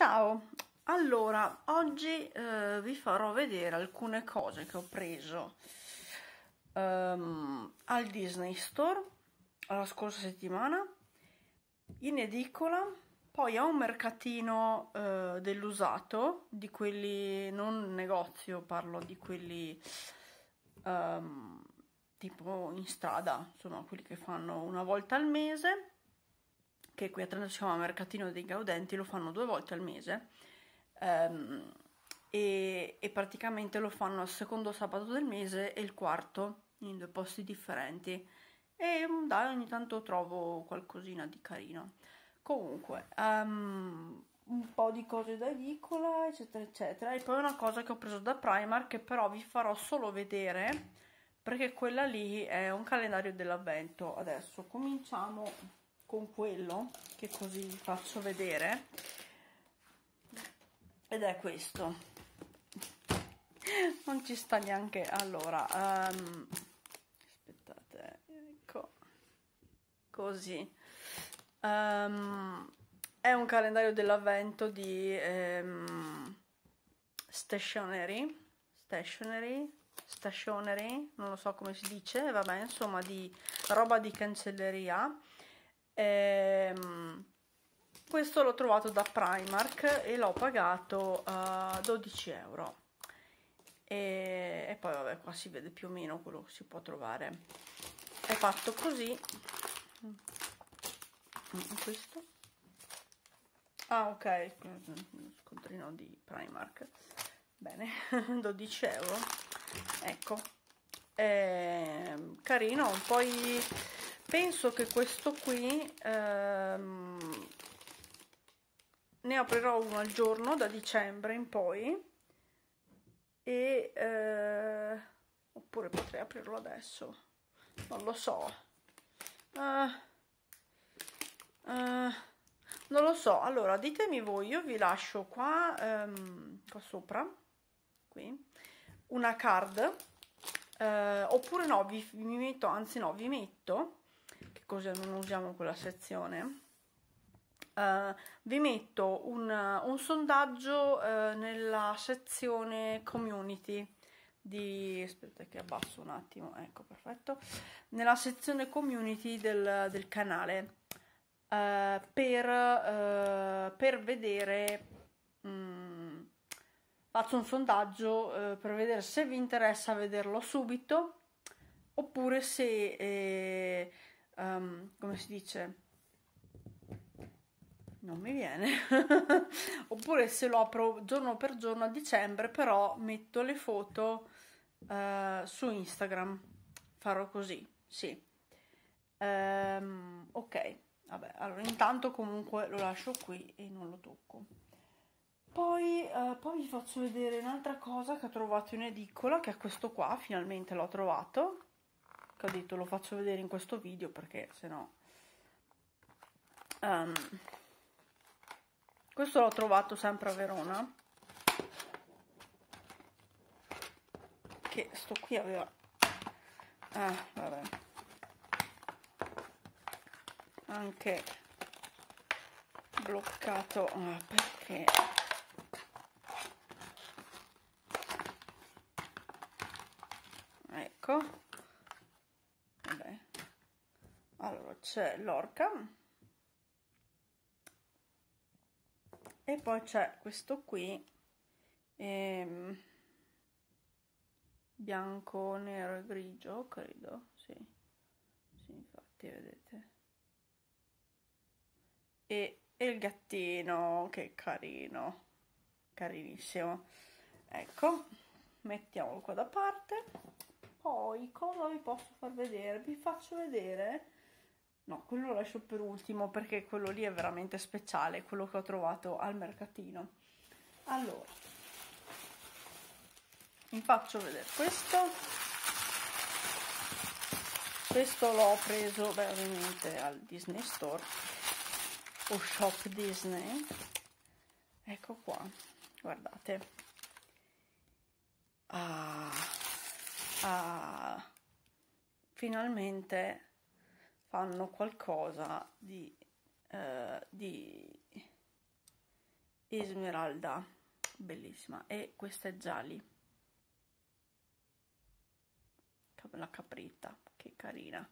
Ciao, allora oggi eh, vi farò vedere alcune cose che ho preso um, al Disney Store la scorsa settimana, in edicola, poi a un mercatino eh, dell'usato, di quelli non negozio, parlo di quelli um, tipo in strada, insomma quelli che fanno una volta al mese che qui a Trento si chiama Mercatino dei Gaudenti, lo fanno due volte al mese ehm, e, e, praticamente lo fanno il secondo sabato del mese e il quarto in due posti differenti e mm, dai, ogni tanto trovo qualcosina di carino. Comunque, um, un po' di cose da edicola, eccetera, eccetera. E poi una cosa che ho preso da Primark, che però vi farò solo vedere, perché quella lì è un calendario dell'avvento. Adesso cominciamo con quello che così vi faccio vedere ed è questo non ci sta neanche allora um, aspettate ecco così um, è un calendario dell'avvento di um, stationery stationery stationery non lo so come si dice vabbè insomma di roba di cancelleria ehm, questo l'ho trovato da Primark e l'ho pagato a eh, 12 euro e, e poi vabbè qua si vede più o meno quello che si può trovare è fatto così mm, questo ah ok scontrino di Primark bene 12 euro ecco è ehm, carino poi penso che questo qui ehm, ne aprirò uno al giorno da dicembre in poi e eh, oppure potrei aprirlo adesso non lo so uh, uh, non lo so allora ditemi voi io vi lascio qua ehm, qua sopra qui una card eh, oppure no vi, vi metto anzi no vi metto che cosa non usiamo quella sezione Uh, vi metto un, un sondaggio uh, nella sezione community di aspetta che abbasso un attimo ecco perfetto nella sezione community del, del canale uh, per, per, vedere um, faccio un sondaggio per vedere se vi interessa vederlo subito oppure se eh, um, come si dice, non mi viene, oppure se lo apro giorno per giorno a dicembre, però metto le foto uh, su Instagram, farò così, sì. Um, ok, vabbè, allora intanto comunque lo lascio qui e non lo tocco. Poi, uh, poi vi faccio vedere un'altra cosa che ho trovato in edicola, che è questo qua, finalmente l'ho trovato, che ho detto lo faccio vedere in questo video perché sennò um, questo l'ho trovato sempre a Verona che sto qui aveva ah, vabbè. anche bloccato ah, perché ecco allora c'è l'orca e poi c'è questo qui ehm, bianco, nero e grigio, credo, sì. Sì, infatti, vedete. E, e il gattino, che carino, carinissimo. Ecco, mettiamolo qua da parte. Poi cosa vi posso far vedere? Vi faccio vedere No, quello lo lascio per ultimo perché quello lì è veramente speciale, quello che ho trovato al mercatino. Allora, vi faccio vedere questo. Questo l'ho preso, beh, ovviamente al Disney Store o Shop Disney. Ecco qua, guardate. Ah, ah, finalmente fanno qualcosa di, eh, di Esmeralda, bellissima, e questa è Jali, la caprita che carina.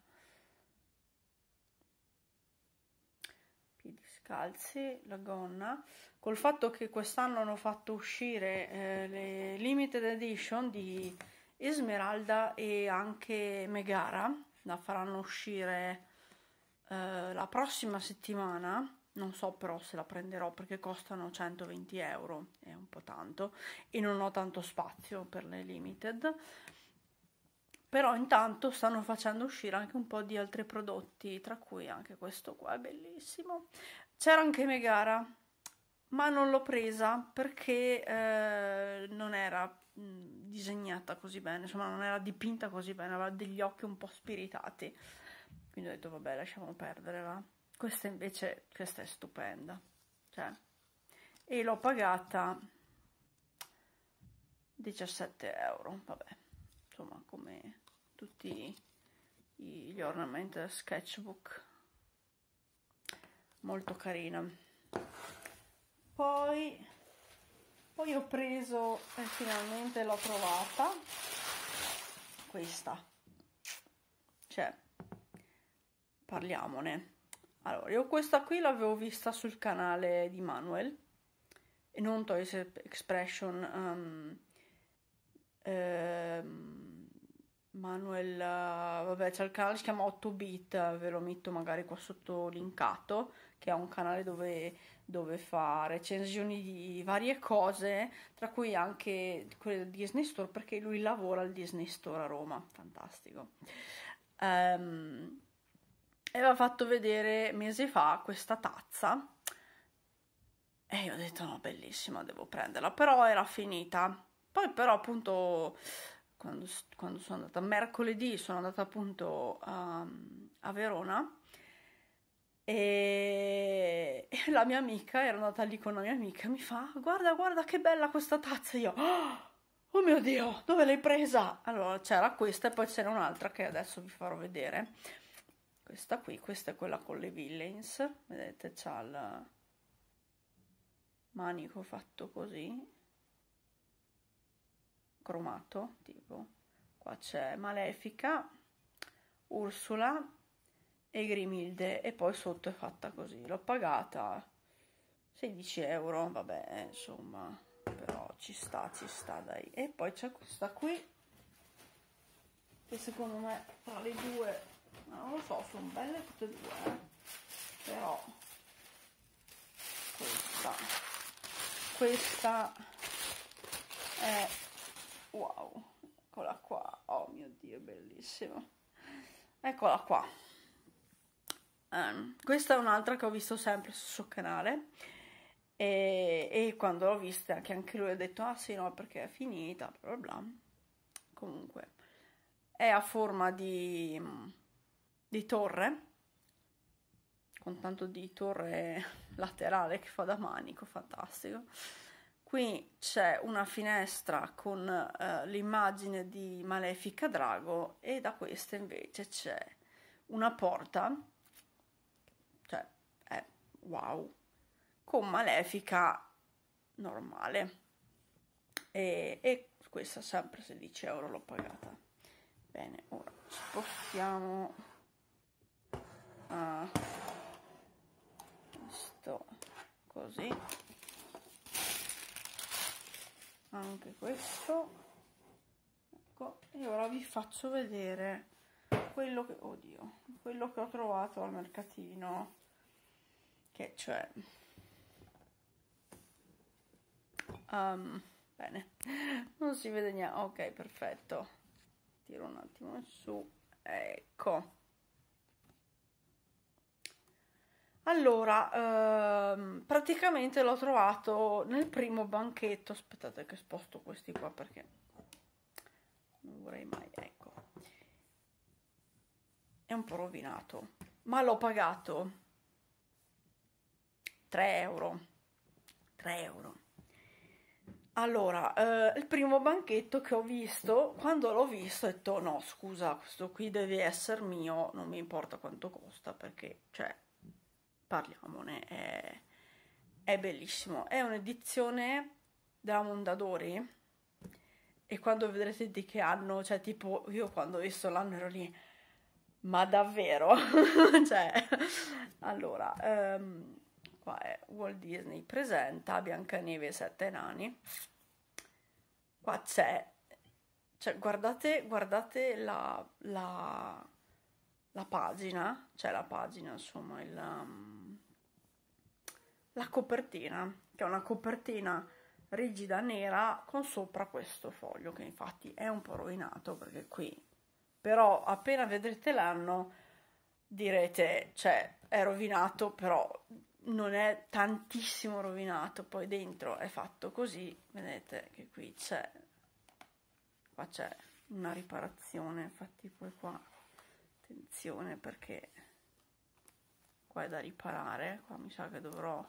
piedi scalzi, la gonna. Col fatto che quest'anno hanno fatto uscire eh, le limited edition di Esmeralda e anche Megara, la faranno uscire eh, la prossima settimana non so però se la prenderò perché costano 120 euro, è un po' tanto, e non ho tanto spazio per le limited. Però intanto stanno facendo uscire anche un po' di altri prodotti, tra cui anche questo qua, è bellissimo. C'era anche Megara, ma non l'ho presa perché eh, non era mm, disegnata così bene, insomma non era dipinta così bene, aveva degli occhi un po' spiritati quindi ho detto vabbè lasciamo perdere va questa invece questa è stupenda cioè, e l'ho pagata 17 euro vabbè insomma come tutti gli ornament sketchbook molto carina poi poi ho preso e eh, finalmente l'ho trovata questa cioè parliamone. Allora, io questa qui l'avevo vista sul canale di Manuel, e non Toys Expression, um, eh, Manuel, vabbè c'è il canale, si chiama 8bit, ve lo metto magari qua sotto linkato, che è un canale dove, dove fa recensioni di varie cose, tra cui anche quelle del Disney Store, perché lui lavora al Disney Store a Roma, fantastico. Um, aveva fatto vedere mesi fa questa tazza e io ho detto no bellissima devo prenderla però era finita poi però appunto quando, quando sono andata mercoledì sono andata appunto um, a Verona e la mia amica era andata lì con la mia amica mi fa guarda guarda che bella questa tazza io Oh, oh mio Dio, dove l'hai presa? Allora c'era questa e poi c'era un'altra che adesso vi farò vedere questa qui, questa è quella con le villains, vedete c'ha il manico fatto così, cromato tipo, qua c'è Malefica, Ursula e Grimilde e poi sotto è fatta così, l'ho pagata 16 euro, vabbè eh, insomma, però ci sta, ci sta dai, e poi c'è questa qui che secondo me tra le due non lo so sono belle tutte e due eh. però questa questa è wow eccola qua oh mio dio è bellissima eccola qua um, questa è un'altra che ho visto sempre sul suo canale e, e quando l'ho vista anche, anche lui ha detto ah sì no perché è finita bla bla, bla. comunque è a forma di mm, di torre con tanto di torre laterale che fa da manico fantastico qui c'è una finestra con eh, l'immagine di Malefica Drago e da questa invece c'è una porta cioè è wow con Malefica normale e, e questa sempre 16 euro l'ho pagata bene ora spostiamo a ah. questo così anche questo ecco e ora vi faccio vedere quello che oddio quello che ho trovato al mercatino che cioè um, bene non si vede niente ok perfetto tiro un attimo in su ecco Allora, ehm, praticamente l'ho trovato nel primo banchetto. Aspettate che sposto questi qua perché non vorrei mai, ecco. È un po' rovinato, ma l'ho pagato 3 euro. 3 euro. Allora, eh, il primo banchetto che ho visto, quando l'ho visto ho detto no, scusa, questo qui deve essere mio, non mi importa quanto costa perché, cioè, parliamone, è, è bellissimo. È un'edizione della Mondadori e quando vedrete di che anno, cioè tipo io quando ho visto l'anno ero lì, ma davvero? cioè, allora, um, qua è Walt Disney presenta Biancaneve e Sette Nani. Qua c'è, cioè guardate, guardate la, la, la pagina, c'è la pagina insomma, il... Um, la copertina, che è una copertina rigida nera con sopra questo foglio che infatti è un po' rovinato perché qui però appena vedrete l'anno direte cioè è rovinato però non è tantissimo rovinato poi dentro è fatto così vedete che qui c'è qua c'è una riparazione infatti poi qua attenzione perché qua è da riparare qua mi sa che dovrò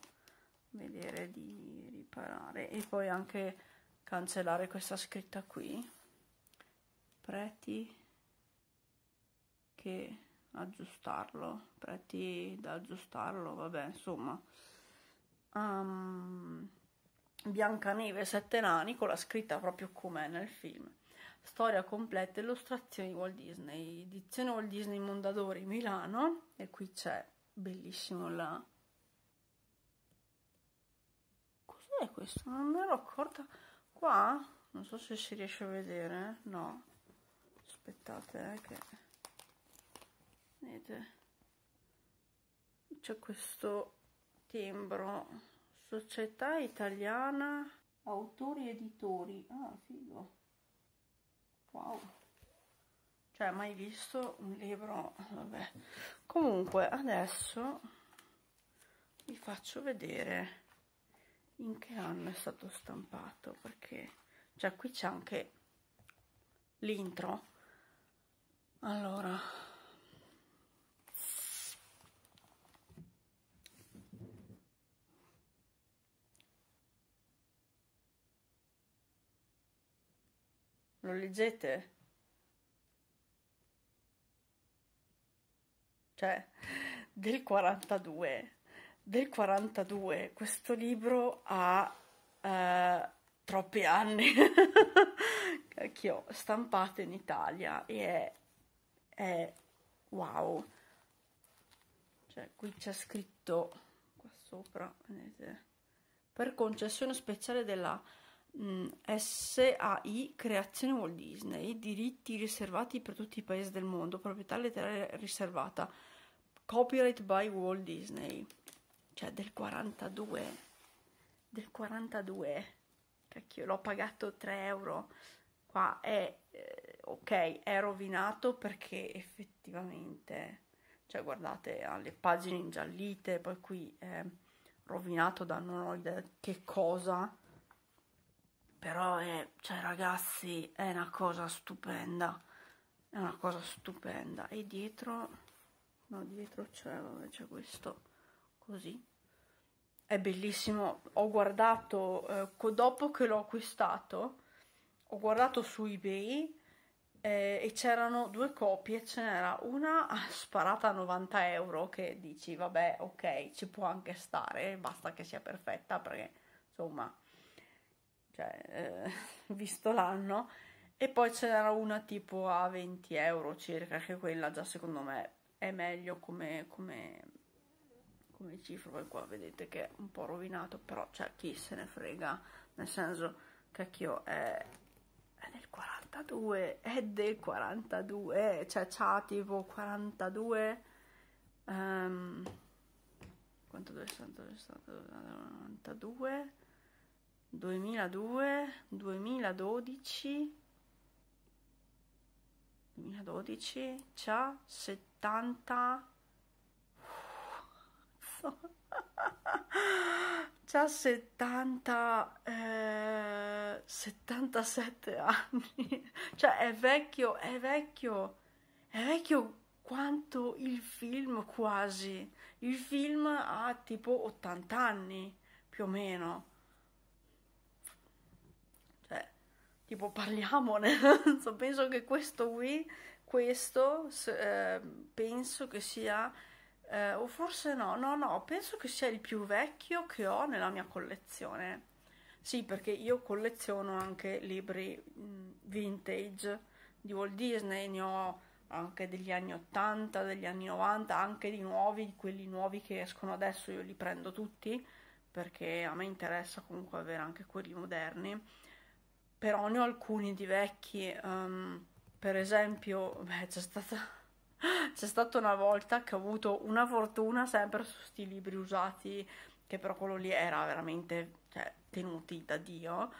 vedere di riparare e poi anche cancellare questa scritta qui preti che aggiustarlo preti da aggiustarlo vabbè insomma um, Biancaneve e Sette Nani con la scritta proprio com'è nel film storia completa illustrazioni Walt Disney edizione Walt Disney Mondadori Milano e qui c'è bellissimo la cos'è questo? Non me l'ho accorta qua? Non so se si riesce a vedere, no. Aspettate eh, che... Vedete? C'è questo timbro. Società italiana autori editori. Ah, figo. Wow. Cioè, mai visto un libro... Vabbè. Comunque, adesso vi faccio vedere in che anno è stato stampato perché già cioè, qui c'è anche l'intro allora lo leggete? cioè del 42 del 42. Questo libro ha eh, troppi anni che ho stampato in Italia e è, è wow. Cioè, qui c'è scritto qua sopra, vedete, per concessione speciale della mm, SAI Creazione Walt Disney, diritti riservati per tutti i paesi del mondo, proprietà letteraria riservata, copyright by Walt Disney cioè del 42, del 42, cacchio, l'ho pagato 3 euro, qua è, eh, ok, è rovinato perché effettivamente, cioè guardate, ha le pagine ingiallite, poi qui è rovinato da non ho idea che cosa, però è, cioè ragazzi, è una cosa stupenda, è una cosa stupenda, e dietro, no dietro c'è, c'è questo, così, è bellissimo. Ho guardato, eh, dopo che l'ho acquistato, ho guardato su eBay eh, e c'erano due copie, ce n'era una sparata a 90 euro che dici vabbè ok ci può anche stare, basta che sia perfetta perché insomma, cioè, eh, visto l'anno. E poi ce n'era una tipo a 20 euro circa, che quella già secondo me è meglio come, come come cifra poi qua vedete che è un po' rovinato però c'è cioè, chi se ne frega nel senso cacchio è, è del 42 è del 42 cioè c'ha tipo 42 um, ehm, quanto 92 2002 2012 2012 c'ha 70 cazzo c'ha 70 eh, 77 anni cioè è vecchio è vecchio è vecchio quanto il film quasi il film ha tipo 80 anni più o meno cioè tipo parliamone penso che questo qui questo eh, penso che sia eh, o forse no, no, no, penso che sia il più vecchio che ho nella mia collezione. Sì, perché io colleziono anche libri vintage di Walt Disney, ne ho anche degli anni 80, degli anni 90, anche di nuovi, quelli nuovi che escono adesso io li prendo tutti perché a me interessa comunque avere anche quelli moderni, però ne ho alcuni di vecchi, um, per esempio, beh, c'è stata c'è stata una volta che ho avuto una fortuna sempre su questi libri usati, che però quello lì era veramente cioè, tenuti da Dio.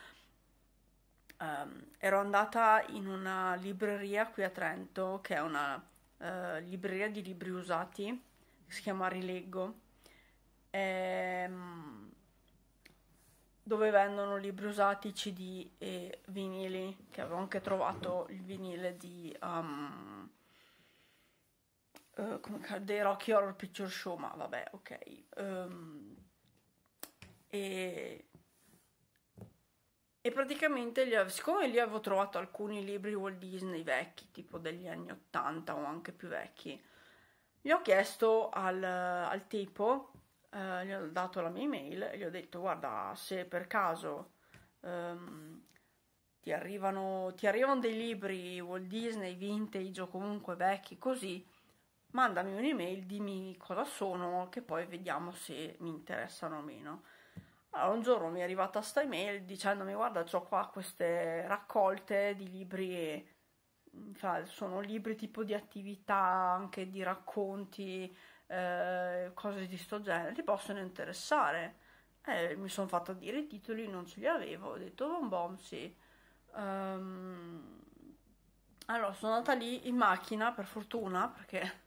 Um, ero andata in una libreria qui a Trento, che è una uh, libreria di libri usati, si chiama Rileggo, ehm, dove vendono libri usati, CD e vinili, che avevo anche trovato il vinile di... Um, eh, come, dei Rocky Horror Picture Show, ma vabbè, ok. Um, e, e, praticamente, li siccome lì avevo trovato alcuni libri Walt Disney vecchi, tipo degli anni 80 o anche più vecchi, gli ho chiesto al, al tipo, eh, gli ho dato la mia email e gli ho detto guarda se per caso ehm, ti, arrivano, ti, arrivano, dei libri Walt Disney vintage o comunque vecchi così mandami un'email, dimmi cosa sono, che poi vediamo se mi interessano o meno. Allora, un giorno mi è arrivata sta email dicendomi guarda, ho qua queste raccolte di libri, cioè, sono libri tipo di attività, anche di racconti, eh, cose di sto genere, ti possono interessare. Eh, mi sono fatta dire i titoli, non ce li avevo, ho detto bom bom sì. Um, allora sono andata lì in macchina per fortuna perché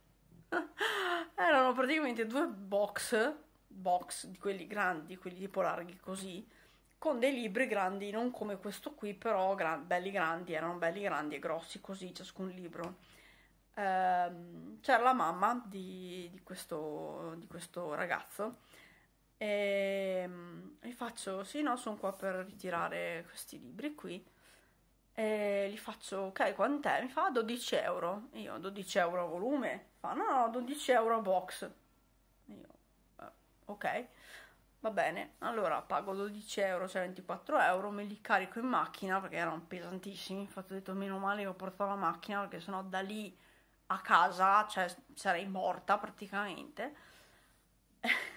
erano praticamente due box, box di quelli grandi, quelli tipo larghi così, con dei libri grandi, non come questo qui, però gran- belli grandi, erano belli grandi e grossi così ciascun libro. Ehm, c'era la mamma di, di, questo, di questo ragazzo ehm, e gli faccio sì no sono qua per ritirare questi libri qui e gli faccio ok quant'è? mi fa 12 ah, euro io 12 euro a volume fa no, no 12 euro a box io eh, ok va bene allora pago 12 euro cioè 24 euro me li carico in macchina perché erano pesantissimi infatti ho detto meno male che ho portato la macchina perché sennò da lì a casa cioè sarei morta praticamente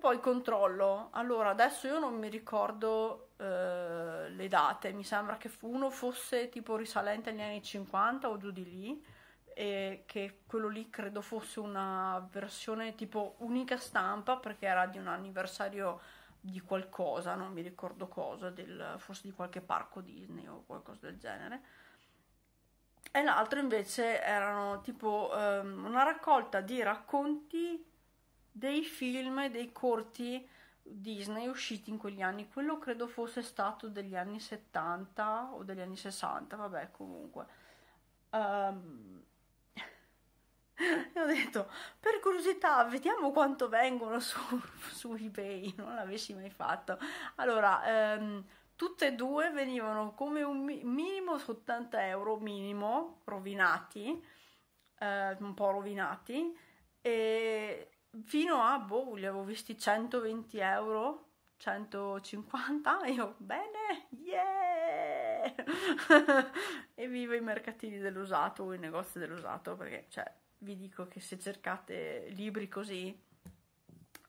poi controllo. Allora, adesso io non mi ricordo eh, le date, mi sembra che uno fosse tipo risalente agli anni 50 o giù di lì, e che quello lì credo fosse una versione tipo unica stampa perché era di un anniversario di qualcosa, non mi ricordo cosa, del, forse di qualche parco Disney o qualcosa del genere. E l'altro invece erano tipo ehm, una raccolta di racconti dei film e dei corti Disney usciti in quegli anni, quello credo fosse stato degli anni 70 o degli anni 60, vabbè comunque. Um, ehm, e ho detto, per curiosità, vediamo quanto vengono su, su eBay, non l'avessi mai fatto. Allora, um, tutte e due venivano come un mi- minimo 80 euro, minimo, rovinati, uh, un po' rovinati, e fino a, boh, li avevo visti 120 euro, 150, e io, bene, yeah! e vivo i mercatini dell'usato, o i negozi dell'usato, perché, cioè, vi dico che se cercate libri così,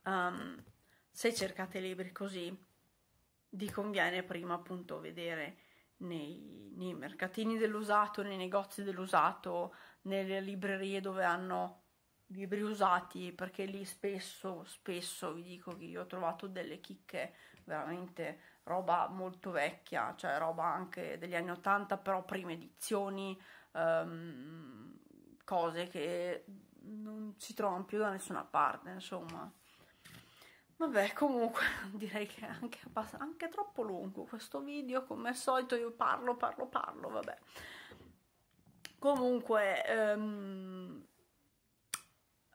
um, se cercate libri così, vi conviene prima appunto vedere nei, nei mercatini dell'usato, nei negozi dell'usato, nelle librerie dove hanno libri usati perché lì spesso, spesso vi dico che io ho trovato delle chicche veramente roba molto vecchia, cioè roba anche degli anni 80, però prime edizioni, um, cose che non si trovano più da nessuna parte, insomma. Vabbè, comunque direi che è anche, anche troppo lungo questo video, come al solito io parlo, parlo, parlo, vabbè. Comunque, um,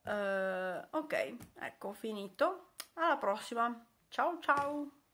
eh, ok ecco finito alla prossima ciao ciao